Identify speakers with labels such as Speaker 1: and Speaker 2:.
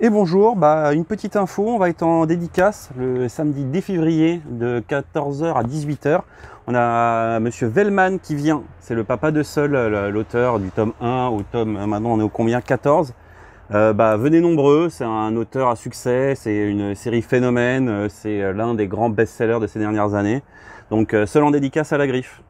Speaker 1: Et bonjour, bah, une petite info, on va être en dédicace le samedi 10 février de 14h à 18h. On a monsieur Vellman qui vient, c'est le papa de Seul, l'auteur du tome 1 au tome, euh, maintenant on est au combien 14 euh, bah, venez nombreux, c'est un auteur à succès, c'est une série phénomène, euh, c'est l'un des grands best-sellers de ces dernières années. Donc seul en dédicace à la griffe.